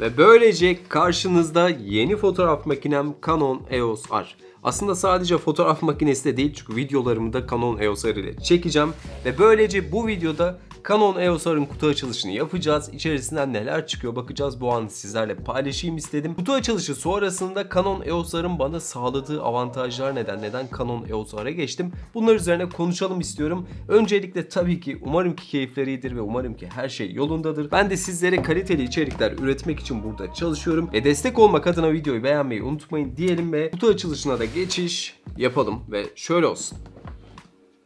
Ve böylece karşınızda yeni fotoğraf makinem Canon EOS R. Aslında sadece fotoğraf makinesi de değil çünkü videolarımı da Canon EOS R ile çekeceğim. Ve böylece bu videoda Canon EOS R'ın kutu açılışını yapacağız. İçerisinden neler çıkıyor bakacağız. Bu anı sizlerle paylaşayım istedim. Kutu açılışı sonrasında Canon EOS R'ın bana sağladığı avantajlar neden neden Canon EOS R'a geçtim. Bunlar üzerine konuşalım istiyorum. Öncelikle tabii ki umarım ki keyifleri ve umarım ki her şey yolundadır. Ben de sizlere kaliteli içerikler üretmek için burada çalışıyorum. Ve destek olmak adına videoyu beğenmeyi unutmayın diyelim ve kutu açılışına da geçiş yapalım ve şöyle olsun.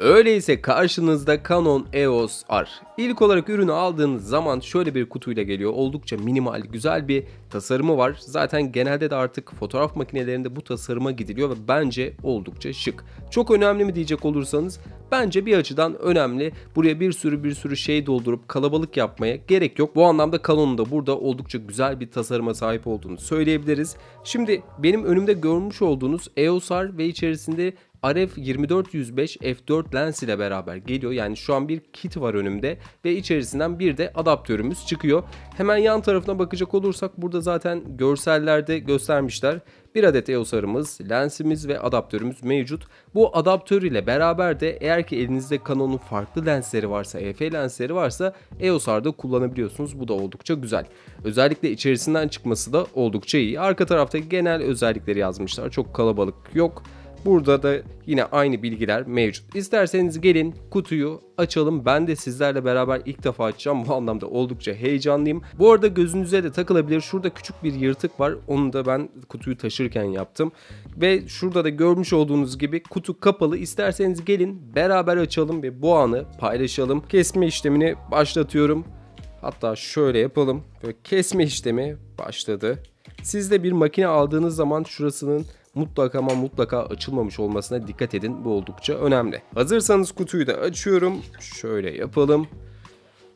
Öyleyse karşınızda Canon EOS R. İlk olarak ürünü aldığınız zaman şöyle bir kutuyla geliyor. Oldukça minimal, güzel bir tasarımı var. Zaten genelde de artık fotoğraf makinelerinde bu tasarıma gidiliyor ve bence oldukça şık. Çok önemli mi diyecek olursanız bence bir açıdan önemli. Buraya bir sürü bir sürü şey doldurup kalabalık yapmaya gerek yok. Bu anlamda Canon'un da burada oldukça güzel bir tasarıma sahip olduğunu söyleyebiliriz. Şimdi benim önümde görmüş olduğunuz EOS R ve içerisinde RF 2405 f4 lens ile beraber geliyor. Yani şu an bir kit var önümde ve içerisinden bir de adaptörümüz çıkıyor. Hemen yan tarafına bakacak olursak burada zaten görsellerde göstermişler. Bir adet EOS arımız, lensimiz ve adaptörümüz mevcut. Bu adaptör ile beraber de eğer ki elinizde Canon'un farklı lensleri varsa, EF lensleri varsa EOS'arda kullanabiliyorsunuz. Bu da oldukça güzel. Özellikle içerisinden çıkması da oldukça iyi. Arka tarafta genel özellikleri yazmışlar. Çok kalabalık yok. Burada da yine aynı bilgiler mevcut. İsterseniz gelin kutuyu açalım. Ben de sizlerle beraber ilk defa açacağım. Bu anlamda oldukça heyecanlıyım. Bu arada gözünüze de takılabilir. Şurada küçük bir yırtık var. Onu da ben kutuyu taşırken yaptım. Ve şurada da görmüş olduğunuz gibi kutu kapalı. İsterseniz gelin beraber açalım ve bu anı paylaşalım. Kesme işlemini başlatıyorum. Hatta şöyle yapalım. Böyle kesme işlemi başladı. Siz de bir makine aldığınız zaman şurasının mutlaka ama mutlaka açılmamış olmasına dikkat edin. Bu oldukça önemli. Hazırsanız kutuyu da açıyorum. Şöyle yapalım.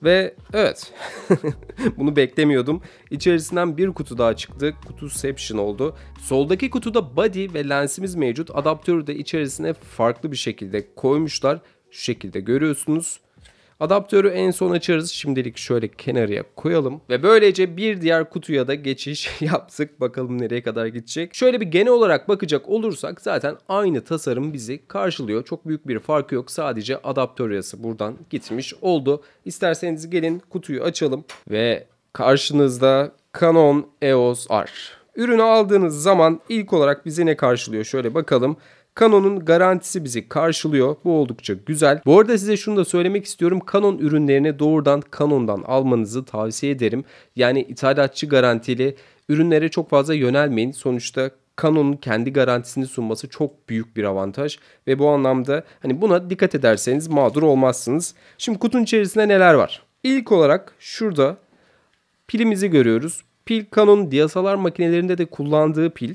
Ve evet bunu beklemiyordum. İçerisinden bir kutu daha çıktı. Kutuception oldu. Soldaki kutuda body ve lensimiz mevcut. Adaptörü de içerisine farklı bir şekilde koymuşlar. Şu şekilde görüyorsunuz. Adaptörü en son açarız. Şimdilik şöyle kenarıya koyalım. Ve böylece bir diğer kutuya da geçiş yaptık. Bakalım nereye kadar gidecek. Şöyle bir genel olarak bakacak olursak zaten aynı tasarım bizi karşılıyor. Çok büyük bir farkı yok. Sadece adaptör yası buradan gitmiş oldu. İsterseniz gelin kutuyu açalım. Ve karşınızda Canon EOS R. Ürünü aldığınız zaman ilk olarak bizi ne karşılıyor? Şöyle bakalım. Canon'un garantisi bizi karşılıyor. Bu oldukça güzel. Bu arada size şunu da söylemek istiyorum. Canon ürünlerini doğrudan Canon'dan almanızı tavsiye ederim. Yani ithalatçı garantili ürünlere çok fazla yönelmeyin. Sonuçta Canon'un kendi garantisini sunması çok büyük bir avantaj ve bu anlamda hani buna dikkat ederseniz mağdur olmazsınız. Şimdi kutunun içerisinde neler var? İlk olarak şurada pilimizi görüyoruz. Pil Canon DSLR makinelerinde de kullandığı pil.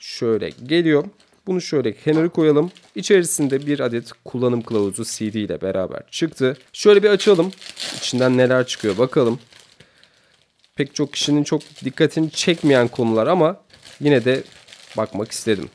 Şöyle geliyor. Bunu şöyle kenara koyalım. İçerisinde bir adet kullanım kılavuzu CD ile beraber çıktı. Şöyle bir açalım. İçinden neler çıkıyor bakalım. Pek çok kişinin çok dikkatini çekmeyen konular ama yine de bakmak istedim.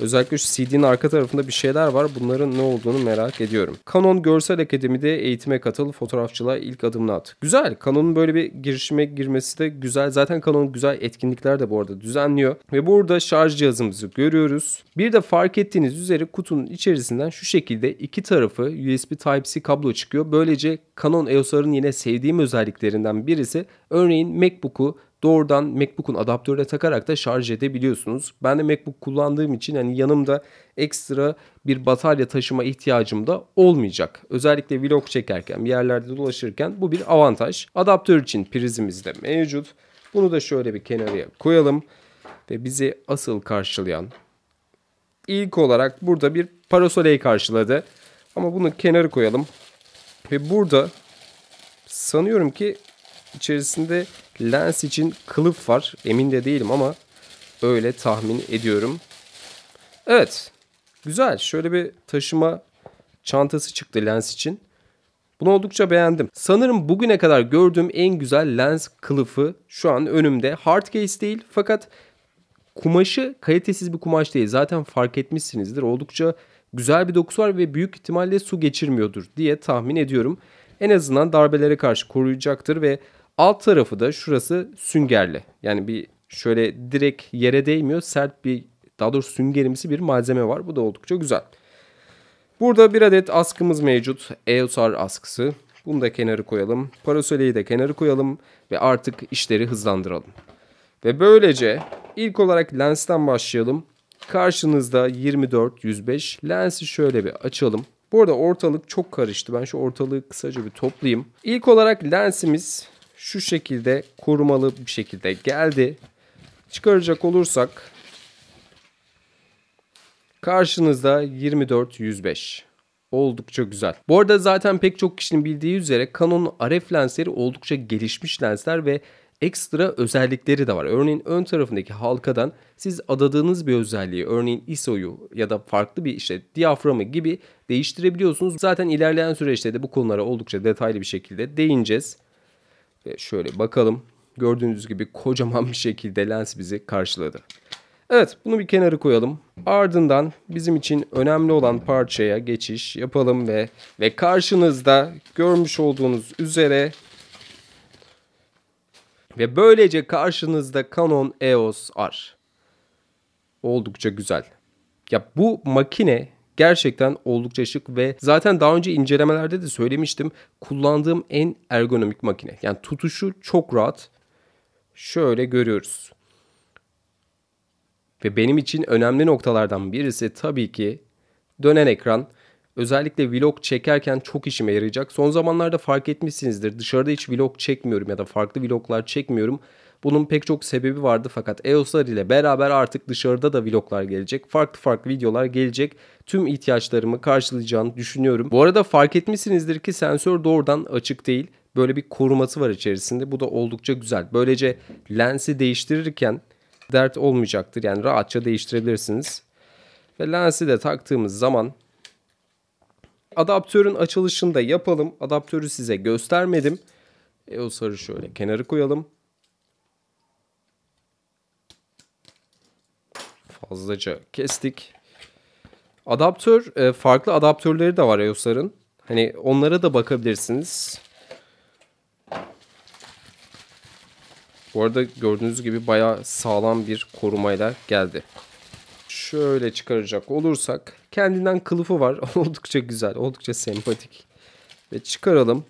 Özellikle şu CD'nin arka tarafında bir şeyler var. Bunların ne olduğunu merak ediyorum. Canon Görsel Akademi'de eğitime katıl, fotoğrafçılığa ilk adımını at. Güzel. Canon'un böyle bir girişime girmesi de güzel. Zaten Canon güzel etkinlikler de bu arada düzenliyor. Ve burada şarj cihazımızı görüyoruz. Bir de fark ettiğiniz üzere kutunun içerisinden şu şekilde iki tarafı USB Type-C kablo çıkıyor. Böylece Canon EOS'ların yine sevdiğim özelliklerinden birisi örneğin MacBook'u doğrudan MacBook'un adaptörüne takarak da şarj edebiliyorsunuz. Ben de MacBook kullandığım için yani yanımda ekstra bir batarya taşıma ihtiyacım da olmayacak. Özellikle vlog çekerken bir yerlerde dolaşırken bu bir avantaj. Adaptör için prizimiz de mevcut. Bunu da şöyle bir kenarıya koyalım ve bizi asıl karşılayan ilk olarak burada bir parasoleyi karşıladı. Ama bunu kenarı koyalım. Ve burada sanıyorum ki içerisinde lens için kılıf var. Emin de değilim ama öyle tahmin ediyorum. Evet. Güzel. Şöyle bir taşıma çantası çıktı lens için. Bunu oldukça beğendim. Sanırım bugüne kadar gördüğüm en güzel lens kılıfı şu an önümde. Hard case değil fakat kumaşı kalitesiz bir kumaş değil. Zaten fark etmişsinizdir. Oldukça güzel bir dokusu var ve büyük ihtimalle su geçirmiyordur diye tahmin ediyorum. En azından darbelere karşı koruyacaktır ve Alt tarafı da şurası süngerli. Yani bir şöyle direkt yere değmiyor. Sert bir daha doğrusu süngerimsi bir malzeme var. Bu da oldukça güzel. Burada bir adet askımız mevcut. EOSAR askısı. Bunu da kenarı koyalım. Parasöleyi de kenarı koyalım. Ve artık işleri hızlandıralım. Ve böylece ilk olarak lensten başlayalım. Karşınızda 24-105 lensi şöyle bir açalım. Bu arada ortalık çok karıştı. Ben şu ortalığı kısaca bir toplayayım. İlk olarak lensimiz şu şekilde korumalı bir şekilde geldi. Çıkaracak olursak karşınızda 2405 oldukça güzel. Bu arada zaten pek çok kişinin bildiği üzere Canon RF lensleri oldukça gelişmiş lensler ve ekstra özellikleri de var. Örneğin ön tarafındaki halkadan siz adadığınız bir özelliği, örneğin ISO'yu ya da farklı bir işte diyaframı gibi değiştirebiliyorsunuz. Zaten ilerleyen süreçte de bu konulara oldukça detaylı bir şekilde değineceğiz. Ve şöyle bakalım. Gördüğünüz gibi kocaman bir şekilde lens bizi karşıladı. Evet bunu bir kenarı koyalım. Ardından bizim için önemli olan parçaya geçiş yapalım ve ve karşınızda görmüş olduğunuz üzere ve böylece karşınızda Canon EOS R. Oldukça güzel. Ya bu makine Gerçekten oldukça şık ve zaten daha önce incelemelerde de söylemiştim. Kullandığım en ergonomik makine. Yani tutuşu çok rahat. Şöyle görüyoruz. Ve benim için önemli noktalardan birisi tabii ki dönen ekran. Özellikle vlog çekerken çok işime yarayacak. Son zamanlarda fark etmişsinizdir. Dışarıda hiç vlog çekmiyorum ya da farklı vloglar çekmiyorum. Bunun pek çok sebebi vardı fakat EOS'lar ile beraber artık dışarıda da vloglar gelecek. Farklı farklı videolar gelecek. Tüm ihtiyaçlarımı karşılayacağını düşünüyorum. Bu arada fark etmişsinizdir ki sensör doğrudan açık değil. Böyle bir koruması var içerisinde. Bu da oldukça güzel. Böylece lensi değiştirirken dert olmayacaktır. Yani rahatça değiştirebilirsiniz. Ve lensi de taktığımız zaman adaptörün açılışını da yapalım. Adaptörü size göstermedim. EOS'ları şöyle kenarı koyalım. fazlaca kestik. Adaptör, e, farklı adaptörleri de var EOS'ların. Hani onlara da bakabilirsiniz. Bu arada gördüğünüz gibi bayağı sağlam bir korumayla geldi. Şöyle çıkaracak olursak kendinden kılıfı var. oldukça güzel, oldukça sempatik. Ve çıkaralım.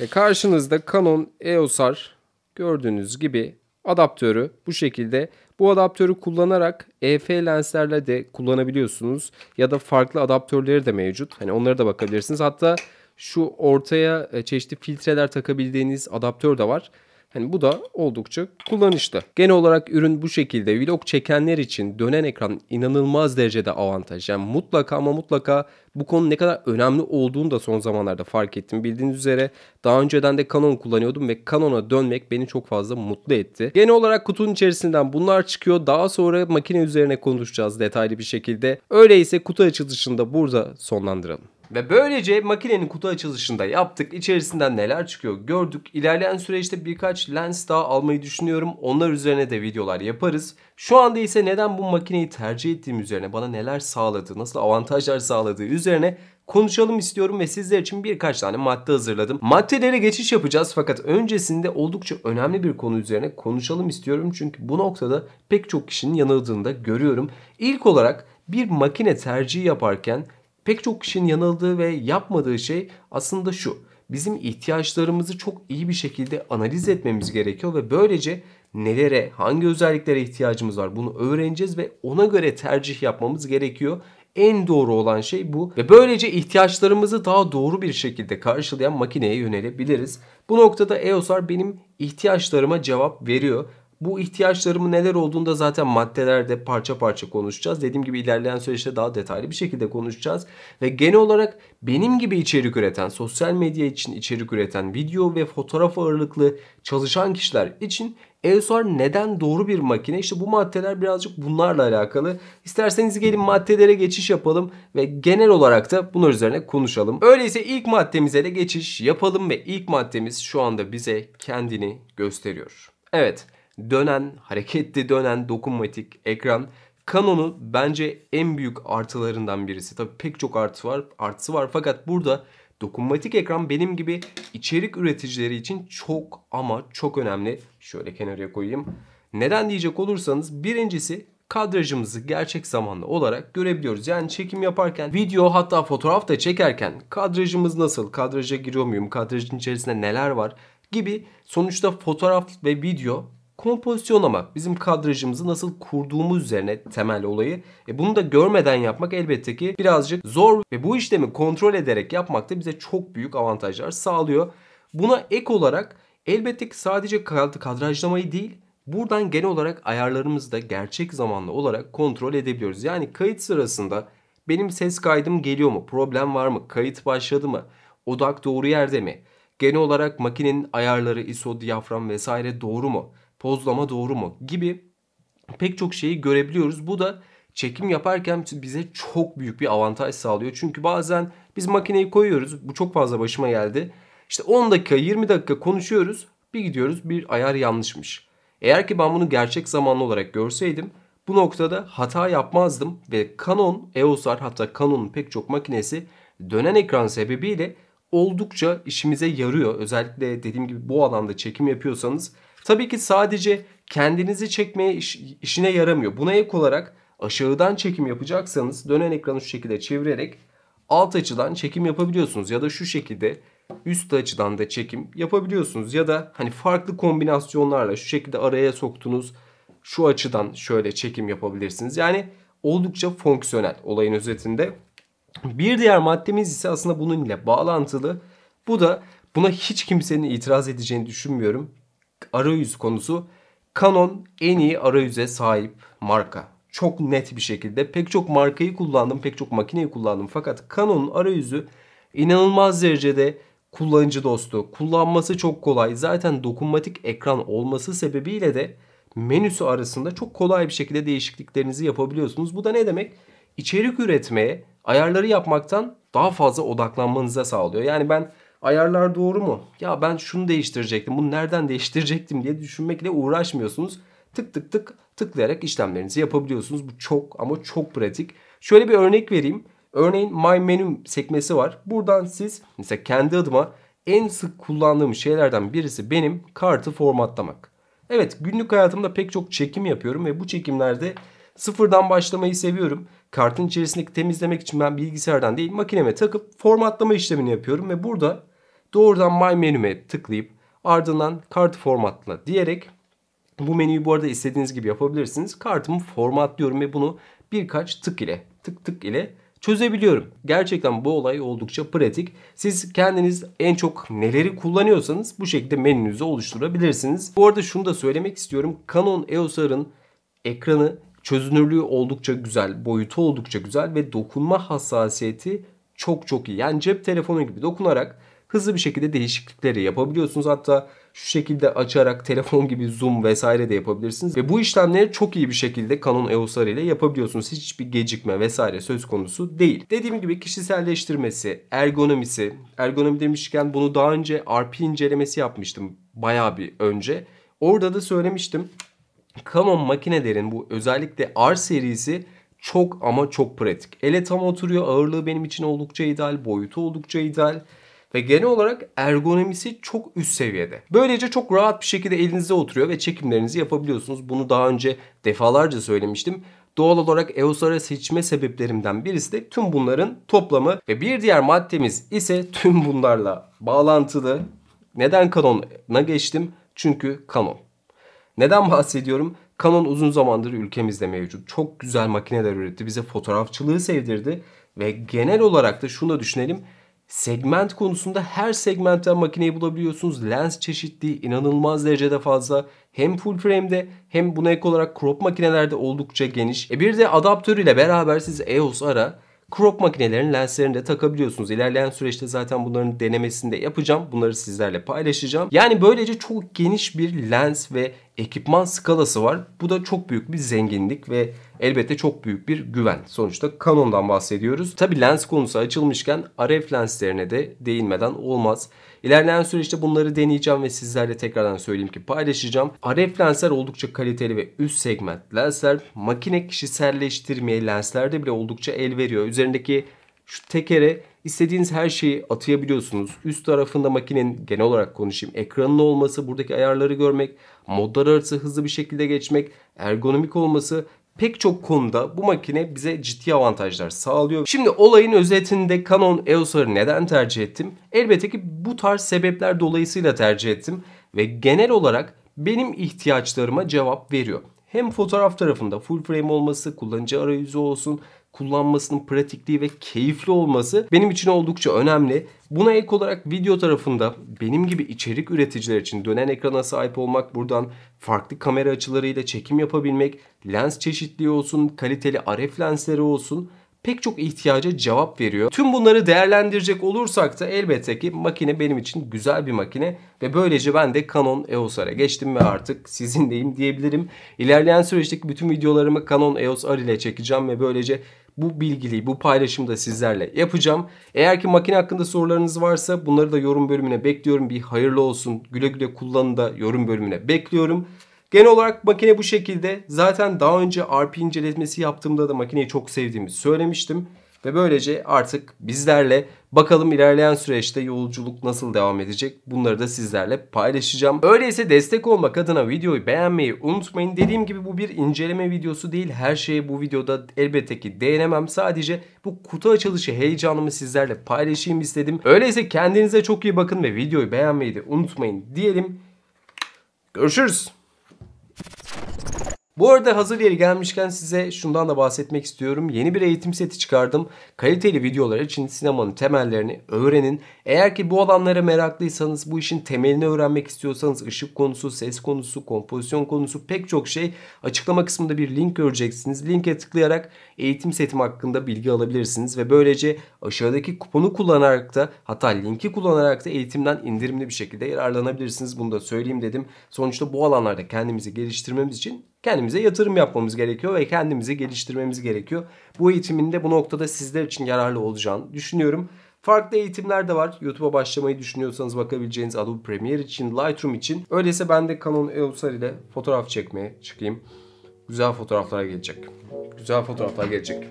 Ve karşınızda Canon EOS'ar gördüğünüz gibi adaptörü bu şekilde. Bu adaptörü kullanarak EF lenslerle de kullanabiliyorsunuz. Ya da farklı adaptörleri de mevcut. Hani onlara da bakabilirsiniz. Hatta şu ortaya e, çeşitli filtreler takabildiğiniz adaptör de var. Hani bu da oldukça kullanışlı. Genel olarak ürün bu şekilde. Vlog çekenler için dönen ekran inanılmaz derecede avantaj. Yani mutlaka ama mutlaka bu konu ne kadar önemli olduğunu da son zamanlarda fark ettim. Bildiğiniz üzere daha önceden de Canon kullanıyordum ve Canon'a dönmek beni çok fazla mutlu etti. Genel olarak kutunun içerisinden bunlar çıkıyor. Daha sonra makine üzerine konuşacağız detaylı bir şekilde. Öyleyse kutu açılışında burada sonlandıralım. Ve böylece makinenin kutu açılışında yaptık. İçerisinden neler çıkıyor gördük. İlerleyen süreçte birkaç lens daha almayı düşünüyorum. Onlar üzerine de videolar yaparız. Şu anda ise neden bu makineyi tercih ettiğim üzerine bana neler sağladı, nasıl avantajlar sağladığı üzerine konuşalım istiyorum ve sizler için birkaç tane madde hazırladım. Maddelere geçiş yapacağız fakat öncesinde oldukça önemli bir konu üzerine konuşalım istiyorum. Çünkü bu noktada pek çok kişinin yanıldığını da görüyorum. İlk olarak bir makine tercihi yaparken Pek çok kişinin yanıldığı ve yapmadığı şey aslında şu. Bizim ihtiyaçlarımızı çok iyi bir şekilde analiz etmemiz gerekiyor ve böylece nelere, hangi özelliklere ihtiyacımız var bunu öğreneceğiz ve ona göre tercih yapmamız gerekiyor. En doğru olan şey bu ve böylece ihtiyaçlarımızı daha doğru bir şekilde karşılayan makineye yönelebiliriz. Bu noktada EOSAR benim ihtiyaçlarıma cevap veriyor bu ihtiyaçlarımın neler olduğunda zaten maddelerde parça parça konuşacağız. Dediğim gibi ilerleyen süreçte daha detaylı bir şekilde konuşacağız. Ve genel olarak benim gibi içerik üreten, sosyal medya için içerik üreten, video ve fotoğraf ağırlıklı çalışan kişiler için EOSR neden doğru bir makine? İşte bu maddeler birazcık bunlarla alakalı. İsterseniz gelin maddelere geçiş yapalım ve genel olarak da bunlar üzerine konuşalım. Öyleyse ilk maddemize de geçiş yapalım ve ilk maddemiz şu anda bize kendini gösteriyor. Evet dönen, hareketli dönen dokunmatik ekran Canon'u bence en büyük artılarından birisi. Tabi pek çok artı var, artısı var fakat burada dokunmatik ekran benim gibi içerik üreticileri için çok ama çok önemli. Şöyle kenara koyayım. Neden diyecek olursanız birincisi kadrajımızı gerçek zamanlı olarak görebiliyoruz. Yani çekim yaparken, video hatta fotoğraf da çekerken kadrajımız nasıl, kadraja giriyor muyum, kadrajın içerisinde neler var gibi sonuçta fotoğraf ve video kompozisyonlama bizim kadrajımızı nasıl kurduğumuz üzerine temel olayı. E bunu da görmeden yapmak elbette ki birazcık zor ve bu işlemi kontrol ederek yapmak da bize çok büyük avantajlar sağlıyor. Buna ek olarak elbette ki sadece kadrajlamayı değil buradan genel olarak ayarlarımızı da gerçek zamanlı olarak kontrol edebiliyoruz. Yani kayıt sırasında benim ses kaydım geliyor mu? Problem var mı? Kayıt başladı mı? Odak doğru yerde mi? Genel olarak makinenin ayarları, ISO, diyafram vesaire doğru mu? Pozlama doğru mu? Gibi pek çok şeyi görebiliyoruz. Bu da çekim yaparken bize çok büyük bir avantaj sağlıyor. Çünkü bazen biz makineyi koyuyoruz. Bu çok fazla başıma geldi. İşte 10 dakika 20 dakika konuşuyoruz. Bir gidiyoruz bir ayar yanlışmış. Eğer ki ben bunu gerçek zamanlı olarak görseydim bu noktada hata yapmazdım ve Canon, EOS'lar hatta Canon'un pek çok makinesi dönen ekran sebebiyle oldukça işimize yarıyor. Özellikle dediğim gibi bu alanda çekim yapıyorsanız Tabii ki sadece kendinizi çekmeye iş, işine yaramıyor. Buna ek olarak aşağıdan çekim yapacaksanız dönen ekranı şu şekilde çevirerek alt açıdan çekim yapabiliyorsunuz. Ya da şu şekilde üst açıdan da çekim yapabiliyorsunuz. Ya da hani farklı kombinasyonlarla şu şekilde araya soktunuz. Şu açıdan şöyle çekim yapabilirsiniz. Yani oldukça fonksiyonel olayın özetinde. Bir diğer maddemiz ise aslında bununla bağlantılı. Bu da buna hiç kimsenin itiraz edeceğini düşünmüyorum arayüz konusu Canon en iyi arayüze sahip marka. Çok net bir şekilde pek çok markayı kullandım, pek çok makineyi kullandım. Fakat Canon'un arayüzü inanılmaz derecede kullanıcı dostu. Kullanması çok kolay. Zaten dokunmatik ekran olması sebebiyle de menüsü arasında çok kolay bir şekilde değişikliklerinizi yapabiliyorsunuz. Bu da ne demek? İçerik üretmeye, ayarları yapmaktan daha fazla odaklanmanıza sağlıyor. Yani ben Ayarlar doğru mu? Ya ben şunu değiştirecektim, bunu nereden değiştirecektim diye düşünmekle uğraşmıyorsunuz. Tık tık tık tıklayarak işlemlerinizi yapabiliyorsunuz. Bu çok ama çok pratik. Şöyle bir örnek vereyim. Örneğin My Menu sekmesi var. Buradan siz mesela kendi adıma en sık kullandığım şeylerden birisi benim kartı formatlamak. Evet günlük hayatımda pek çok çekim yapıyorum ve bu çekimlerde Sıfırdan başlamayı seviyorum. Kartın içerisindeki temizlemek için ben bilgisayardan değil makineme takıp formatlama işlemini yapıyorum ve burada doğrudan My menüme tıklayıp ardından kartı formatla diyerek bu menüyü bu arada istediğiniz gibi yapabilirsiniz. Kartımı formatlıyorum ve bunu birkaç tık ile tık tık ile çözebiliyorum. Gerçekten bu olay oldukça pratik. Siz kendiniz en çok neleri kullanıyorsanız bu şekilde menünüzü oluşturabilirsiniz. Bu arada şunu da söylemek istiyorum. Canon EOS R'ın ekranı Çözünürlüğü oldukça güzel, boyutu oldukça güzel ve dokunma hassasiyeti çok çok iyi. Yani cep telefonu gibi dokunarak hızlı bir şekilde değişiklikleri yapabiliyorsunuz. Hatta şu şekilde açarak telefon gibi zoom vesaire de yapabilirsiniz. Ve bu işlemleri çok iyi bir şekilde Canon EOS'lar ile yapabiliyorsunuz. Hiçbir gecikme vesaire söz konusu değil. Dediğim gibi kişiselleştirmesi, ergonomisi, ergonomi demişken bunu daha önce RP incelemesi yapmıştım. Bayağı bir önce. Orada da söylemiştim Canon makinelerin bu özellikle R serisi çok ama çok pratik. Ele tam oturuyor. Ağırlığı benim için oldukça ideal. Boyutu oldukça ideal. Ve genel olarak ergonomisi çok üst seviyede. Böylece çok rahat bir şekilde elinize oturuyor ve çekimlerinizi yapabiliyorsunuz. Bunu daha önce defalarca söylemiştim. Doğal olarak EOSR'ı seçme sebeplerimden birisi de tüm bunların toplamı. Ve bir diğer maddemiz ise tüm bunlarla bağlantılı. Neden Canon'a geçtim? Çünkü Canon. Neden bahsediyorum? Canon uzun zamandır ülkemizde mevcut. Çok güzel makineler üretti. Bize fotoğrafçılığı sevdirdi. Ve genel olarak da şunu da düşünelim. Segment konusunda her segmentten makineyi bulabiliyorsunuz. Lens çeşitliği inanılmaz derecede fazla. Hem full frame'de hem buna ek olarak crop makinelerde oldukça geniş. E bir de adaptör ile beraber siz EOS ara Crop makinelerin lenslerini de takabiliyorsunuz. İlerleyen süreçte zaten bunların denemesini de yapacağım. Bunları sizlerle paylaşacağım. Yani böylece çok geniş bir lens ve ekipman skalası var. Bu da çok büyük bir zenginlik ve elbette çok büyük bir güven. Sonuçta Canon'dan bahsediyoruz. Tabi lens konusu açılmışken RF lenslerine de değinmeden olmaz. İlerleyen süreçte bunları deneyeceğim ve sizlerle tekrardan söyleyeyim ki paylaşacağım. RF lensler oldukça kaliteli ve üst segment lensler. Makine kişiselleştirmeye lenslerde bile oldukça el veriyor. Üzerindeki şu tekere istediğiniz her şeyi atayabiliyorsunuz. Üst tarafında makinenin genel olarak konuşayım ekranın olması, buradaki ayarları görmek, modlar arası hızlı bir şekilde geçmek, ergonomik olması pek çok konuda bu makine bize ciddi avantajlar sağlıyor. Şimdi olayın özetinde Canon EOS'ları neden tercih ettim? Elbette ki bu tarz sebepler dolayısıyla tercih ettim ve genel olarak benim ihtiyaçlarıma cevap veriyor. Hem fotoğraf tarafında full frame olması, kullanıcı arayüzü olsun, kullanmasının pratikliği ve keyifli olması benim için oldukça önemli. Buna ek olarak video tarafında benim gibi içerik üreticiler için dönen ekrana sahip olmak buradan farklı kamera açılarıyla çekim yapabilmek, lens çeşitliği olsun, kaliteli RF lensleri olsun pek çok ihtiyaca cevap veriyor. Tüm bunları değerlendirecek olursak da elbette ki makine benim için güzel bir makine ve böylece ben de Canon EOS EOS'lara geçtim ve artık sizinleyim diyebilirim. İlerleyen süreçteki bütün videolarımı Canon EOS R ile çekeceğim ve böylece bu bilgiliği, bu paylaşımı da sizlerle yapacağım. Eğer ki makine hakkında sorularınız varsa bunları da yorum bölümüne bekliyorum. Bir hayırlı olsun. Güle güle kullanın da yorum bölümüne bekliyorum. Genel olarak makine bu şekilde. Zaten daha önce RP incelemesi yaptığımda da makineyi çok sevdiğimi söylemiştim. Ve böylece artık bizlerle bakalım ilerleyen süreçte yolculuk nasıl devam edecek bunları da sizlerle paylaşacağım. Öyleyse destek olmak adına videoyu beğenmeyi unutmayın. Dediğim gibi bu bir inceleme videosu değil. Her şeyi bu videoda elbette ki değinemem. Sadece bu kutu açılışı heyecanımı sizlerle paylaşayım istedim. Öyleyse kendinize çok iyi bakın ve videoyu beğenmeyi de unutmayın diyelim. Görüşürüz. Bu arada hazır yeri gelmişken size şundan da bahsetmek istiyorum. Yeni bir eğitim seti çıkardım. Kaliteli videolar için sinemanın temellerini öğrenin. Eğer ki bu alanlara meraklıysanız, bu işin temelini öğrenmek istiyorsanız ışık konusu, ses konusu, kompozisyon konusu pek çok şey açıklama kısmında bir link göreceksiniz. Linke tıklayarak eğitim setim hakkında bilgi alabilirsiniz ve böylece aşağıdaki kuponu kullanarak da hatta linki kullanarak da eğitimden indirimli bir şekilde yararlanabilirsiniz. Bunu da söyleyeyim dedim. Sonuçta bu alanlarda kendimizi geliştirmemiz için kendimize yatırım yapmamız gerekiyor ve kendimizi geliştirmemiz gerekiyor. Bu eğitimin de bu noktada sizler için yararlı olacağını düşünüyorum. Farklı eğitimler de var. YouTube'a başlamayı düşünüyorsanız bakabileceğiniz Adobe Premiere için, Lightroom için. Öyleyse ben de Canon EOS R ile fotoğraf çekmeye çıkayım. Güzel fotoğraflar gelecek. Güzel fotoğraflar gelecek.